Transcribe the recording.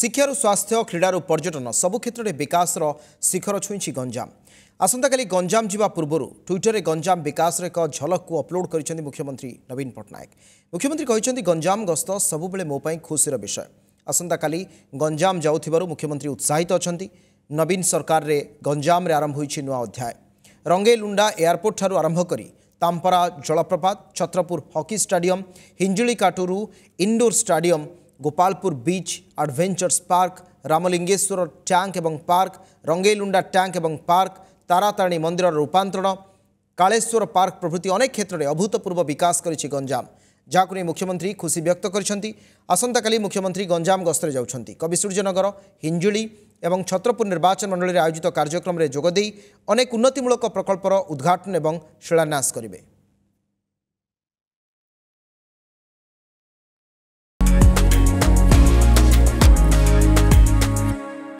ଶିକ୍ଷାରୁ ସ୍ୱାସ୍ଥ୍ୟ କ୍ରୀଡ଼ାରୁ ପର୍ଯ୍ୟଟନ ସବୁ କ୍ଷେତ୍ରରେ ବିକାଶର ଶିଖର ଛୁଇଁଛି ଗଞ୍ଜାମ ଆସନ୍ତାକାଲି ଗଞ୍ଜାମ ଯିବା ପୂର୍ବରୁ ଟ୍ୱିଟରରେ ଗଞ୍ଜାମ ବିକାଶର ଏକ ଝଲକକୁ ଅପଲୋଡ଼ କରିଛନ୍ତି ମୁଖ୍ୟମନ୍ତ୍ରୀ ନବୀନ ପଟ୍ଟନାୟକ ମୁଖ୍ୟମନ୍ତ୍ରୀ କହିଛନ୍ତି ଗଞ୍ଜାମ ଗସ୍ତ ସବୁବେଳେ ମୋ ପାଇଁ ଖୁସିର ବିଷୟ ଆସନ୍ତାକାଲି ଗଞ୍ଜାମ ଯାଉଥିବାରୁ ମୁଖ୍ୟମନ୍ତ୍ରୀ ଉତ୍ସାହିତ ଅଛନ୍ତି ନବୀନ ସରକାରରେ ଗଞ୍ଜାମରେ ଆରମ୍ଭ ହୋଇଛି ନୂଆ ଅଧ୍ୟାୟ ରଙ୍ଗେଲୁଣ୍ଡା ଏୟାରପୋର୍ଟଠାରୁ ଆରମ୍ଭ କରି ତାମ୍ପରା ଜଳପ୍ରପାତ ଛତ୍ରପୁର ହକି ଷ୍ଟାଡିୟମ୍ ହିଞ୍ଜିଳିକାଟୁରୁ indoor stadium Gopalpur beach adventures park Ramalingeswar tank এবং পার্ক রঙ্গেইলুন্ডা ট্যাঙ্ক এবং পার্ক তারাতারিণী মন্দিরর রূপান্তরণ কালেশ্বর পার্ক প্রভৃতি অনেক ক্ষেত্রে অভূতপূর্ব বিকাশ করেছে গঞ্জাম যা নিয়ে মুখ্যমন্ত্রী খুশি ব্যক্ত করেছেন আসন্তকালি মুখ্যমন্ত্রী গঞ্জাম গস্তরে যাচ্ছেন কবি সূর্যনগর হিঞ্জুড়ি এবং ছত্রপুর নির্বাচন মণ্ডলীর আয়োজিত কার্যক্রমে যোগদে অনেক উন্নতিমূলক প্রকল্পর উদ্ঘাটন এবং শিলান্যাস করবে